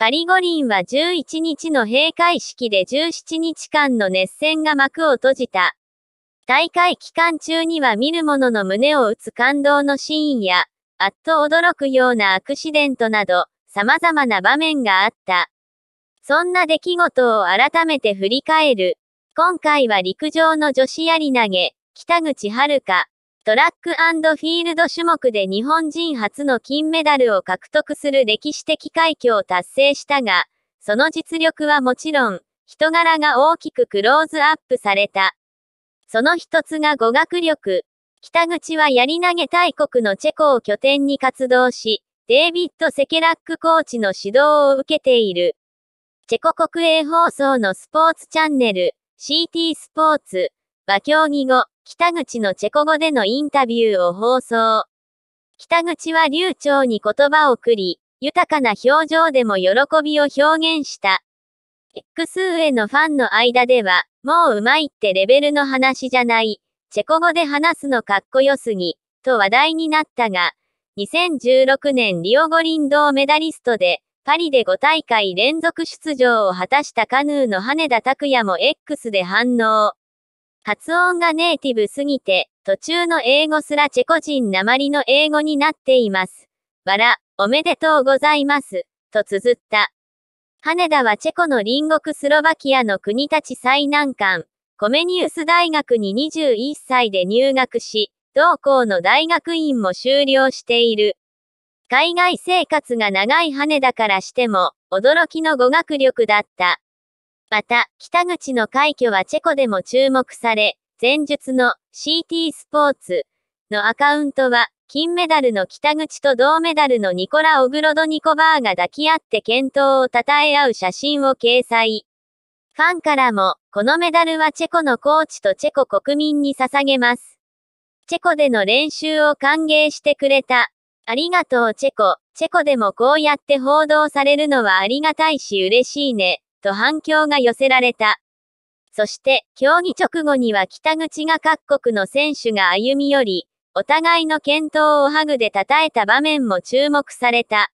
パリ五輪は11日の閉会式で17日間の熱戦が幕を閉じた。大会期間中には見る者の胸を打つ感動のシーンや、あっと驚くようなアクシデントなど、様々な場面があった。そんな出来事を改めて振り返る。今回は陸上の女子やり投げ、北口遥。トラックフィールド種目で日本人初の金メダルを獲得する歴史的快挙を達成したが、その実力はもちろん、人柄が大きくクローズアップされた。その一つが語学力。北口はやり投げ大国のチェコを拠点に活動し、デイビッド・セケラックコーチの指導を受けている。チェコ国営放送のスポーツチャンネル、CT スポーツ馬競技後、北口のチェコ語でのインタビューを放送。北口は流暢に言葉をくり、豊かな表情でも喜びを表現した。X 上のファンの間では、もううまいってレベルの話じゃない、チェコ語で話すのかっこよすぎ、と話題になったが、2016年リオ五輪銅メダリストで、パリで5大会連続出場を果たしたカヌーの羽田拓也も X で反応。発音がネイティブすぎて、途中の英語すらチェコ人鉛の英語になっています。わら、おめでとうございます。と綴った。羽田はチェコの隣国スロバキアの国立最難関、コメニウス大学に21歳で入学し、同校の大学院も修了している。海外生活が長い羽田からしても、驚きの語学力だった。また、北口の快挙はチェコでも注目され、前述の CT スポーツのアカウントは、金メダルの北口と銅メダルのニコラ・オグロドニコバーが抱き合って健闘を称え合う写真を掲載。ファンからも、このメダルはチェコのコーチとチェコ国民に捧げます。チェコでの練習を歓迎してくれた。ありがとうチェコ。チェコでもこうやって報道されるのはありがたいし嬉しいね。と反響が寄せられた。そして、競技直後には北口が各国の選手が歩み寄り、お互いの健闘をハグで称えた場面も注目された。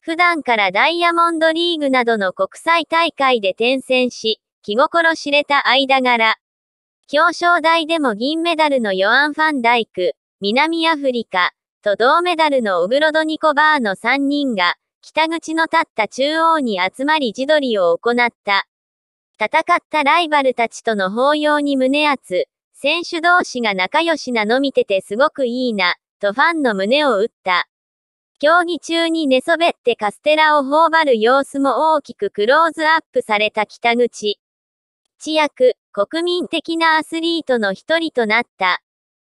普段からダイヤモンドリーグなどの国際大会で転戦し、気心知れた間柄。表彰台でも銀メダルのヨアン・ファンダイク、南アフリカ、と銅メダルのオグロドニコバーの3人が、北口の立った中央に集まり自撮りを行った。戦ったライバルたちとの抱擁に胸熱、選手同士が仲良しなの見ててすごくいいな、とファンの胸を打った。競技中に寝そべってカステラを頬張る様子も大きくクローズアップされた北口。一躍、国民的なアスリートの一人となった。